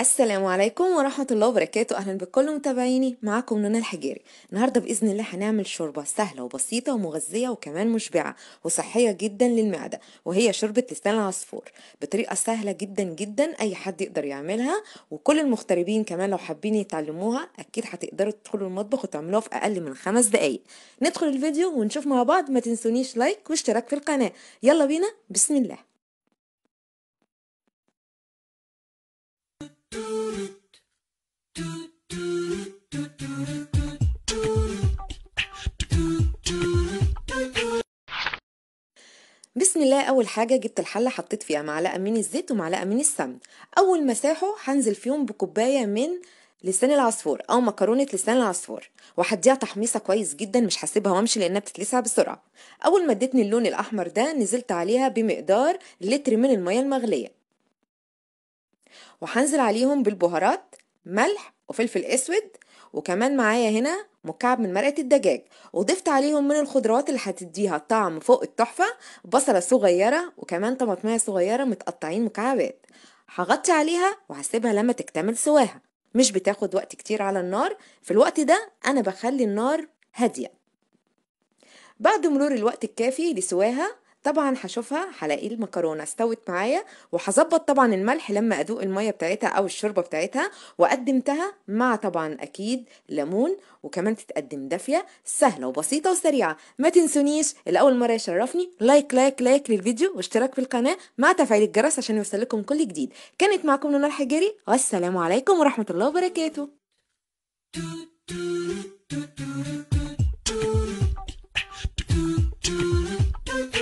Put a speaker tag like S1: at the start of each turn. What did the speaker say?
S1: السلام عليكم ورحمة الله وبركاته أهلا بكل متابعيني معاكم نونا الحجاري النهاردة بإذن الله هنعمل شوربة سهلة وبسيطة ومغذية وكمان مشبعة وصحية جدا للمعدة وهي شوربة لسان العصفور بطريقة سهلة جدا جدا أي حد يقدر يعملها وكل المغتربين كمان لو حابين يتعلموها أكيد هتقدروا تدخلوا المطبخ وتعملوها في أقل من خمس دقايق ندخل الفيديو ونشوف مع بعض ما تنسونيش لايك واشتراك في القناة يلا بينا بسم الله بسم الله اول حاجه جبت الحله حطيت فيها معلقه من الزيت ومعلقه من السمن اول ما ساحوا هنزل فيهم بكوبايه من لسان العصفور او مكرونه لسان العصفور وهديها تحميصه كويس جدا مش هسيبها وامشي لانها بتتلسع بسرعه اول ما ادتني اللون الاحمر ده نزلت عليها بمقدار لتر من الميه المغليه وهنزل عليهم بالبهارات ملح وفلفل اسود وكمان معايا هنا مكعب من مرقة الدجاج وضفت عليهم من الخضروات اللي هتديها طعم فوق التحفة بصلة صغيرة وكمان طماطمية صغيرة متقطعين مكعبات هغطي عليها وهسيبها لما تكتمل سواها مش بتاخد وقت كتير على النار في الوقت ده أنا بخلي النار هادية بعد مرور الوقت الكافي لسواها طبعا هشوفها هلاقي المكرونه استوت معايا وهظبط طبعا الملح لما اذوق الميه بتاعتها او الشوربه بتاعتها وقدمتها مع طبعا اكيد ليمون وكمان تتقدم دافيه سهله وبسيطه وسريعه ما تنسونيش اللي اول مره يشرفني لايك لايك لايك للفيديو واشتراك في القناه مع تفعيل الجرس عشان يوصلكم كل جديد كانت معكم نونار الحجري والسلام عليكم ورحمه الله وبركاته